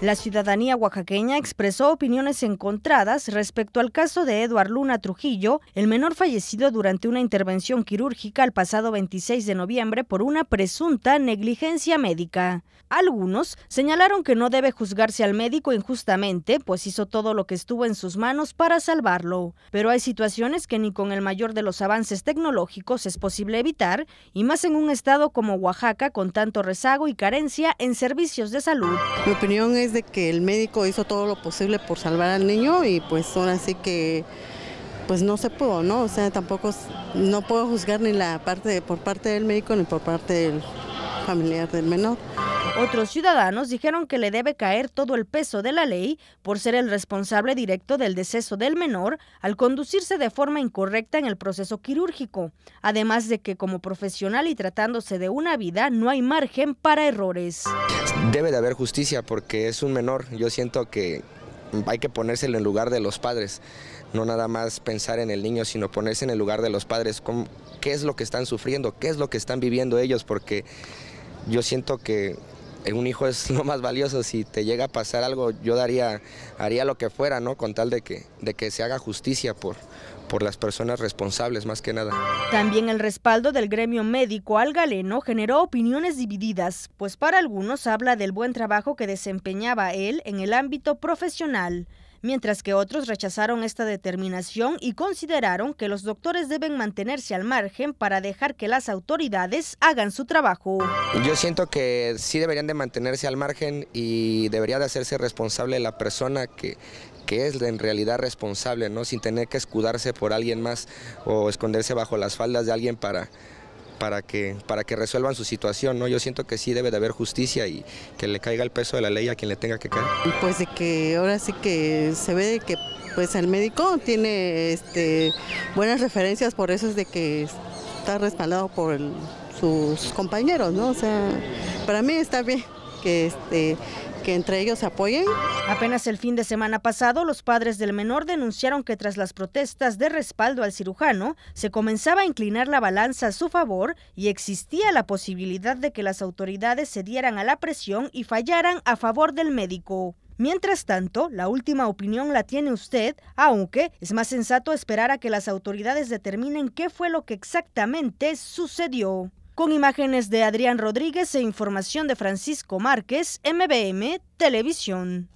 La ciudadanía oaxaqueña expresó opiniones encontradas respecto al caso de Eduard Luna Trujillo, el menor fallecido durante una intervención quirúrgica el pasado 26 de noviembre por una presunta negligencia médica. Algunos señalaron que no debe juzgarse al médico injustamente, pues hizo todo lo que estuvo en sus manos para salvarlo. Pero hay situaciones que ni con el mayor de los avances tecnológicos es posible evitar, y más en un estado como Oaxaca con tanto rezago y carencia en servicios de salud. Mi opinión es de que el médico hizo todo lo posible por salvar al niño y pues ahora sí que pues no se pudo, ¿no? O sea, tampoco no puedo juzgar ni la parte por parte del médico ni por parte del familiar del menor. Otros ciudadanos dijeron que le debe caer todo el peso de la ley por ser el responsable directo del deceso del menor al conducirse de forma incorrecta en el proceso quirúrgico, además de que como profesional y tratándose de una vida no hay margen para errores. Debe de haber justicia porque es un menor. Yo siento que hay que ponérselo en el lugar de los padres, no nada más pensar en el niño, sino ponerse en el lugar de los padres, qué es lo que están sufriendo, qué es lo que están viviendo ellos, porque yo siento que eh, un hijo es lo más valioso, si te llega a pasar algo, yo daría, haría lo que fuera, ¿no? Con tal de que, de que se haga justicia por, por las personas responsables más que nada. También el respaldo del gremio médico al galeno generó opiniones divididas, pues para algunos habla del buen trabajo que desempeñaba él en el ámbito profesional mientras que otros rechazaron esta determinación y consideraron que los doctores deben mantenerse al margen para dejar que las autoridades hagan su trabajo. Yo siento que sí deberían de mantenerse al margen y debería de hacerse responsable la persona que, que es en realidad responsable, ¿no? sin tener que escudarse por alguien más o esconderse bajo las faldas de alguien para para que, para que resuelvan su situación. ¿no? Yo siento que sí debe de haber justicia y que le caiga el peso de la ley a quien le tenga que caer. Pues de que ahora sí que se ve que pues el médico tiene este, buenas referencias, por eso es de que está respaldado por sus compañeros, ¿no? O sea, para mí está bien. Este, que, entre ellos apoyen. Apenas el fin de semana pasado, los padres del menor denunciaron que tras las protestas de respaldo al cirujano, se comenzaba a inclinar la balanza a su favor y existía la posibilidad de que las autoridades cedieran a la presión y fallaran a favor del médico. Mientras tanto, la última opinión la tiene usted, aunque es más sensato esperar a que las autoridades determinen qué fue lo que exactamente sucedió. Con imágenes de Adrián Rodríguez e información de Francisco Márquez, MBM Televisión.